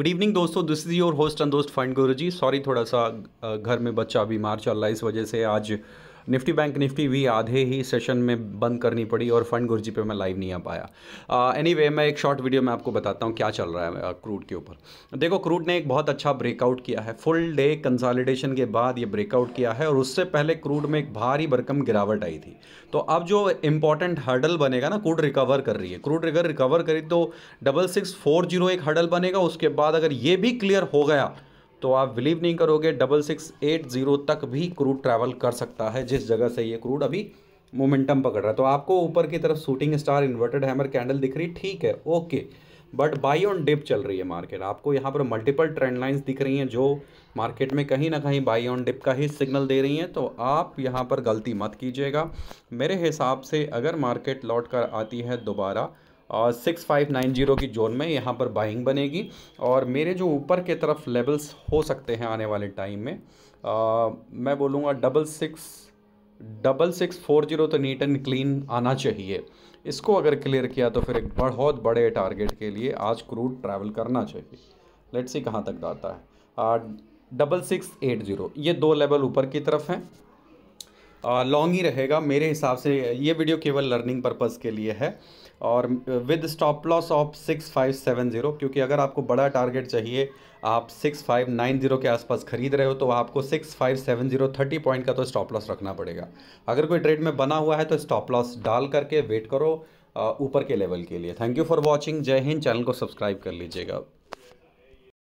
good evening दोस्तों this is your host and दोस्त fund guru ji sorry थोड़ा सा घर में बच्चा बीमार चल रहा है इस वजह से आज निफ्टी बैंक निफ्टी भी आधे ही सेशन में बंद करनी पड़ी और फंड गुर्जी पे मैं लाइव नहीं आ पाया एनी anyway, मैं एक शॉर्ट वीडियो में आपको बताता हूँ क्या चल रहा है क्रूड के ऊपर देखो क्रूड ने एक बहुत अच्छा ब्रेकआउट किया है फुल डे कंसॉलिडेशन के बाद ये ब्रेकआउट किया है और उससे पहले क्रूड में एक भारी भरकम गिरावट आई थी तो अब जो इंपॉर्टेंट हर्डल बनेगा ना क्रूड रिकवर कर रही है क्रूड अगर रिकवर करी तो डबल सिक्स फोर जीरो एक हर्डल बनेगा उसके बाद अगर ये भी क्लियर हो गया तो आप बिलीव नहीं करोगे डबल सिक्स एट ज़ीरो तक भी क्रूड ट्रैवल कर सकता है जिस जगह से ये क्रूड अभी मोमेंटम पकड़ रहा है तो आपको ऊपर की तरफ shooting star inverted hammer candle दिख रही ठीक है okay but buy on dip चल रही है मार्केट आपको यहाँ पर मल्टीपल ट्रेंड लाइन्स दिख रही हैं जो मार्केट में कहीं ना कहीं बाई ऑन डिप का ही सिग्नल दे रही हैं तो आप यहाँ पर गलती मत कीजिएगा मेरे हिसाब से अगर मार्केट लौट कर आती है दोबारा सिक्स फाइव नाइन जीरो की जोन में यहाँ पर बाइंग बनेगी और मेरे जो ऊपर के तरफ लेवल्स हो सकते हैं आने वाले टाइम में आ, मैं बोलूँगा double six double six four zero तो नीट एंड क्लीन आना चाहिए इसको अगर क्लियर किया तो फिर एक बहुत बड़े टारगेट के लिए आज क्रूड ट्रैवल करना चाहिए लेट्स सी कहाँ तक जाता है डबल सिक्स एट ज़ीरो ये दो लेवल ऊपर की तरफ हैं लॉन्ग ही रहेगा मेरे हिसाब से ये वीडियो केवल लर्निंग पर्पज़ के लिए है और with stop loss of six five seven zero क्योंकि अगर आपको बड़ा टारगेट चाहिए आप सिक्स फाइव नाइन ज़ीरो के आसपास खरीद रहे हो तो आपको six five seven zero thirty point का तो स्टॉप लॉस रखना पड़ेगा अगर कोई ट्रेड में बना हुआ है तो स्टॉप लॉस डाल करके वेट करो ऊपर के लेवल के लिए थैंक यू फॉर वॉचिंग जय हिंद चैनल को सब्सक्राइब कर लीजिएगा